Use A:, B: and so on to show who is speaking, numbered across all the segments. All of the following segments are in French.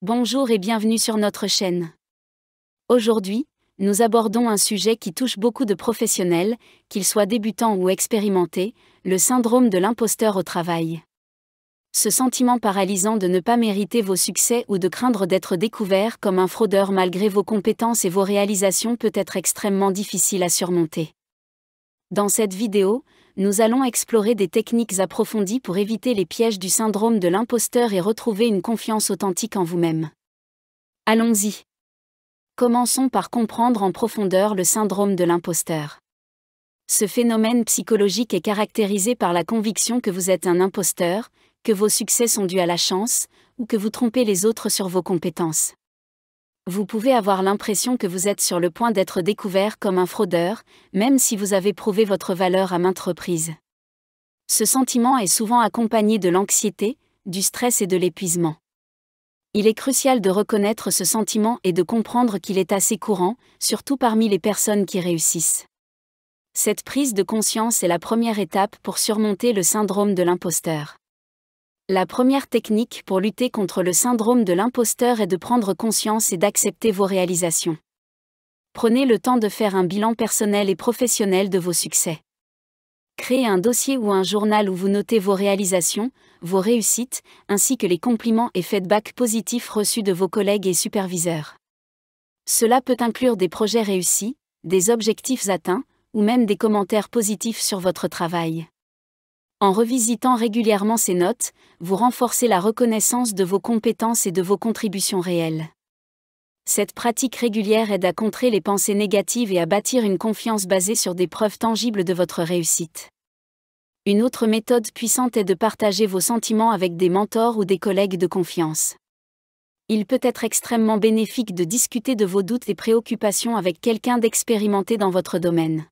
A: Bonjour et bienvenue sur notre chaîne. Aujourd'hui, nous abordons un sujet qui touche beaucoup de professionnels, qu'ils soient débutants ou expérimentés, le syndrome de l'imposteur au travail. Ce sentiment paralysant de ne pas mériter vos succès ou de craindre d'être découvert comme un fraudeur malgré vos compétences et vos réalisations peut être extrêmement difficile à surmonter. Dans cette vidéo, nous allons explorer des techniques approfondies pour éviter les pièges du syndrome de l'imposteur et retrouver une confiance authentique en vous-même. Allons-y. Commençons par comprendre en profondeur le syndrome de l'imposteur. Ce phénomène psychologique est caractérisé par la conviction que vous êtes un imposteur, que vos succès sont dus à la chance, ou que vous trompez les autres sur vos compétences vous pouvez avoir l'impression que vous êtes sur le point d'être découvert comme un fraudeur, même si vous avez prouvé votre valeur à maintes reprises. Ce sentiment est souvent accompagné de l'anxiété, du stress et de l'épuisement. Il est crucial de reconnaître ce sentiment et de comprendre qu'il est assez courant, surtout parmi les personnes qui réussissent. Cette prise de conscience est la première étape pour surmonter le syndrome de l'imposteur. La première technique pour lutter contre le syndrome de l'imposteur est de prendre conscience et d'accepter vos réalisations. Prenez le temps de faire un bilan personnel et professionnel de vos succès. Créez un dossier ou un journal où vous notez vos réalisations, vos réussites, ainsi que les compliments et feedbacks positifs reçus de vos collègues et superviseurs. Cela peut inclure des projets réussis, des objectifs atteints, ou même des commentaires positifs sur votre travail. En revisitant régulièrement ces notes, vous renforcez la reconnaissance de vos compétences et de vos contributions réelles. Cette pratique régulière aide à contrer les pensées négatives et à bâtir une confiance basée sur des preuves tangibles de votre réussite. Une autre méthode puissante est de partager vos sentiments avec des mentors ou des collègues de confiance. Il peut être extrêmement bénéfique de discuter de vos doutes et préoccupations avec quelqu'un d'expérimenté dans votre domaine.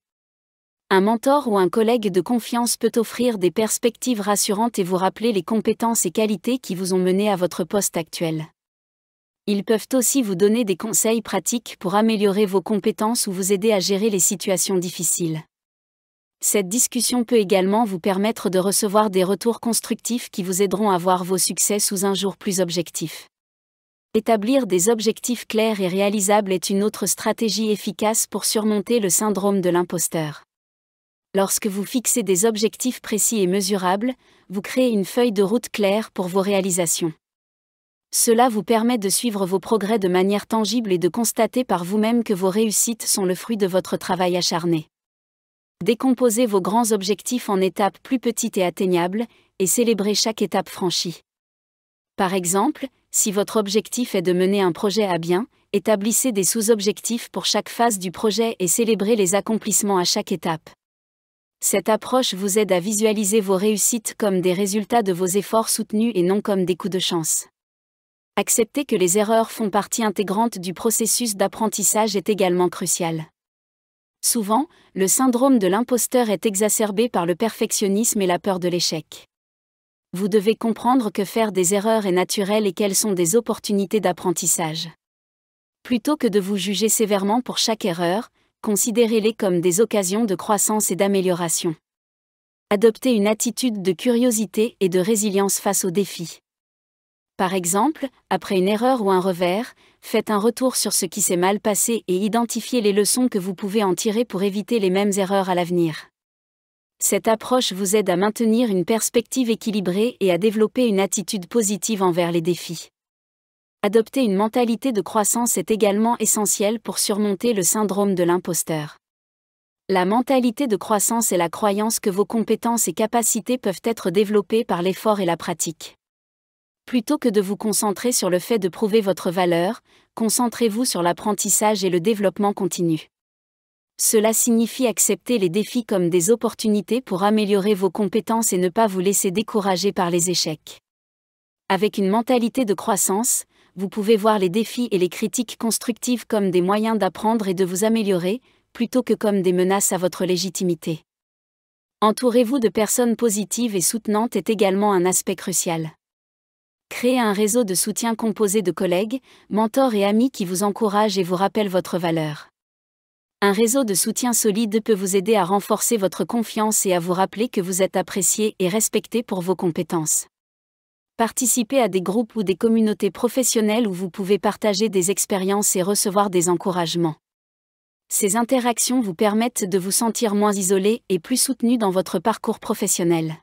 A: Un mentor ou un collègue de confiance peut offrir des perspectives rassurantes et vous rappeler les compétences et qualités qui vous ont mené à votre poste actuel. Ils peuvent aussi vous donner des conseils pratiques pour améliorer vos compétences ou vous aider à gérer les situations difficiles. Cette discussion peut également vous permettre de recevoir des retours constructifs qui vous aideront à voir vos succès sous un jour plus objectif. Établir des objectifs clairs et réalisables est une autre stratégie efficace pour surmonter le syndrome de l'imposteur. Lorsque vous fixez des objectifs précis et mesurables, vous créez une feuille de route claire pour vos réalisations. Cela vous permet de suivre vos progrès de manière tangible et de constater par vous-même que vos réussites sont le fruit de votre travail acharné. Décomposez vos grands objectifs en étapes plus petites et atteignables, et célébrez chaque étape franchie. Par exemple, si votre objectif est de mener un projet à bien, établissez des sous-objectifs pour chaque phase du projet et célébrez les accomplissements à chaque étape. Cette approche vous aide à visualiser vos réussites comme des résultats de vos efforts soutenus et non comme des coups de chance. Accepter que les erreurs font partie intégrante du processus d'apprentissage est également crucial. Souvent, le syndrome de l'imposteur est exacerbé par le perfectionnisme et la peur de l'échec. Vous devez comprendre que faire des erreurs est naturel et qu'elles sont des opportunités d'apprentissage. Plutôt que de vous juger sévèrement pour chaque erreur, considérez-les comme des occasions de croissance et d'amélioration. Adoptez une attitude de curiosité et de résilience face aux défis. Par exemple, après une erreur ou un revers, faites un retour sur ce qui s'est mal passé et identifiez les leçons que vous pouvez en tirer pour éviter les mêmes erreurs à l'avenir. Cette approche vous aide à maintenir une perspective équilibrée et à développer une attitude positive envers les défis. Adopter une mentalité de croissance est également essentiel pour surmonter le syndrome de l'imposteur. La mentalité de croissance est la croyance que vos compétences et capacités peuvent être développées par l'effort et la pratique. Plutôt que de vous concentrer sur le fait de prouver votre valeur, concentrez-vous sur l'apprentissage et le développement continu. Cela signifie accepter les défis comme des opportunités pour améliorer vos compétences et ne pas vous laisser décourager par les échecs. Avec une mentalité de croissance, vous pouvez voir les défis et les critiques constructives comme des moyens d'apprendre et de vous améliorer, plutôt que comme des menaces à votre légitimité. Entourez-vous de personnes positives et soutenantes est également un aspect crucial. Créez un réseau de soutien composé de collègues, mentors et amis qui vous encouragent et vous rappellent votre valeur. Un réseau de soutien solide peut vous aider à renforcer votre confiance et à vous rappeler que vous êtes apprécié et respecté pour vos compétences. Participez à des groupes ou des communautés professionnelles où vous pouvez partager des expériences et recevoir des encouragements. Ces interactions vous permettent de vous sentir moins isolé et plus soutenu dans votre parcours professionnel.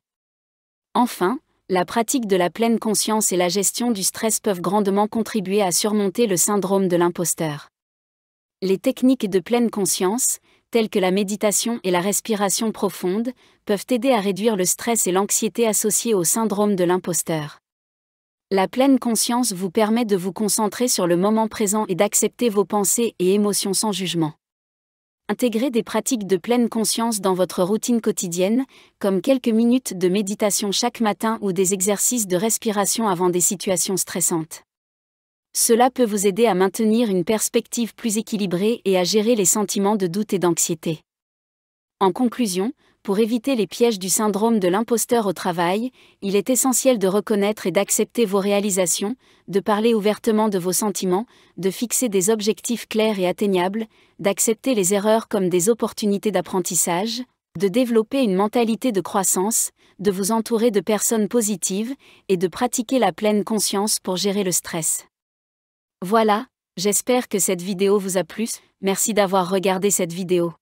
A: Enfin, la pratique de la pleine conscience et la gestion du stress peuvent grandement contribuer à surmonter le syndrome de l'imposteur. Les techniques de pleine conscience, telles que la méditation et la respiration profonde, peuvent aider à réduire le stress et l'anxiété associés au syndrome de l'imposteur. La pleine conscience vous permet de vous concentrer sur le moment présent et d'accepter vos pensées et émotions sans jugement. Intégrer des pratiques de pleine conscience dans votre routine quotidienne, comme quelques minutes de méditation chaque matin ou des exercices de respiration avant des situations stressantes. Cela peut vous aider à maintenir une perspective plus équilibrée et à gérer les sentiments de doute et d'anxiété. En conclusion, pour éviter les pièges du syndrome de l'imposteur au travail, il est essentiel de reconnaître et d'accepter vos réalisations, de parler ouvertement de vos sentiments, de fixer des objectifs clairs et atteignables, d'accepter les erreurs comme des opportunités d'apprentissage, de développer une mentalité de croissance, de vous entourer de personnes positives et de pratiquer la pleine conscience pour gérer le stress. Voilà, j'espère que cette vidéo vous a plu, merci d'avoir regardé cette vidéo.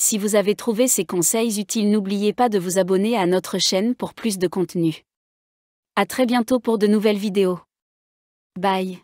A: Si vous avez trouvé ces conseils utiles, n'oubliez pas de vous abonner à notre chaîne pour plus de contenu. À très bientôt pour de nouvelles vidéos. Bye.